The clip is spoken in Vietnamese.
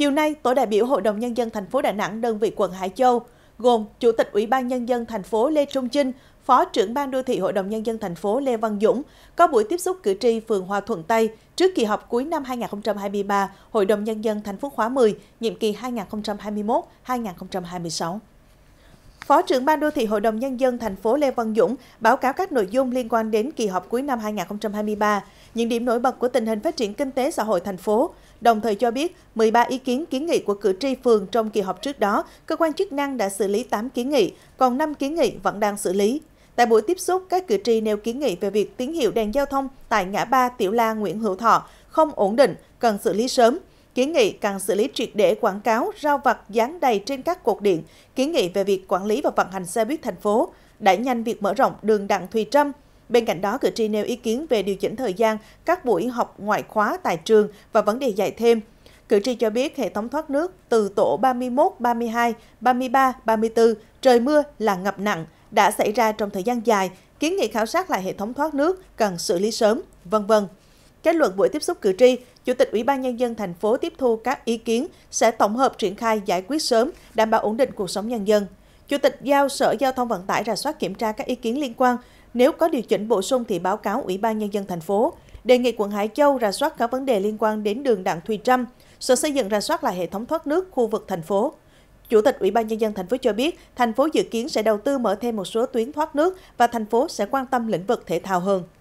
Chiều nay, tổ đại biểu Hội đồng Nhân dân thành phố Đà Nẵng đơn vị quận Hải Châu gồm Chủ tịch Ủy ban Nhân dân thành phố Lê Trung Trinh, Phó trưởng ban đô thị Hội đồng Nhân dân thành phố Lê Văn Dũng có buổi tiếp xúc cử tri phường Hòa Thuận Tây trước kỳ họp cuối năm 2023 Hội đồng Nhân dân thành phố khóa 10, nhiệm kỳ 2021-2026. Phó trưởng ban đô thị Hội đồng Nhân dân thành phố Lê Văn Dũng báo cáo các nội dung liên quan đến kỳ họp cuối năm 2023, những điểm nổi bật của tình hình phát triển kinh tế xã hội thành phố, đồng thời cho biết 13 ý kiến kiến nghị của cử tri phường trong kỳ họp trước đó, cơ quan chức năng đã xử lý 8 kiến nghị, còn 5 kiến nghị vẫn đang xử lý. Tại buổi tiếp xúc, các cử tri nêu kiến nghị về việc tín hiệu đèn giao thông tại ngã ba Tiểu La Nguyễn Hữu Thọ không ổn định, cần xử lý sớm. Kiến nghị cần xử lý triệt để quảng cáo rau vặt dán đầy trên các cột điện, kiến nghị về việc quản lý và vận hành xe buýt thành phố, đẩy nhanh việc mở rộng đường Đặng Thùy Trâm, Bên cạnh đó, cử tri nêu ý kiến về điều chỉnh thời gian các buổi học ngoại khóa tại trường và vấn đề dạy thêm. Cử tri cho biết hệ thống thoát nước từ tổ 31, 32, 33, 34 trời mưa là ngập nặng đã xảy ra trong thời gian dài, kiến nghị khảo sát lại hệ thống thoát nước cần xử lý sớm, vân vân. Kết luận buổi tiếp xúc cử tri, Chủ tịch Ủy ban nhân dân thành phố tiếp thu các ý kiến sẽ tổng hợp triển khai giải quyết sớm, đảm bảo ổn định cuộc sống nhân dân. Chủ tịch giao Sở Giao thông Vận tải rà soát kiểm tra các ý kiến liên quan, nếu có điều chỉnh bổ sung thì báo cáo Ủy ban Nhân dân thành phố. Đề nghị quận Hải Châu rà soát các vấn đề liên quan đến đường Đặng Thùy Trâm, Sở Xây dựng rà soát lại hệ thống thoát nước khu vực thành phố. Chủ tịch Ủy ban nhân dân thành phố cho biết, thành phố dự kiến sẽ đầu tư mở thêm một số tuyến thoát nước và thành phố sẽ quan tâm lĩnh vực thể thao hơn.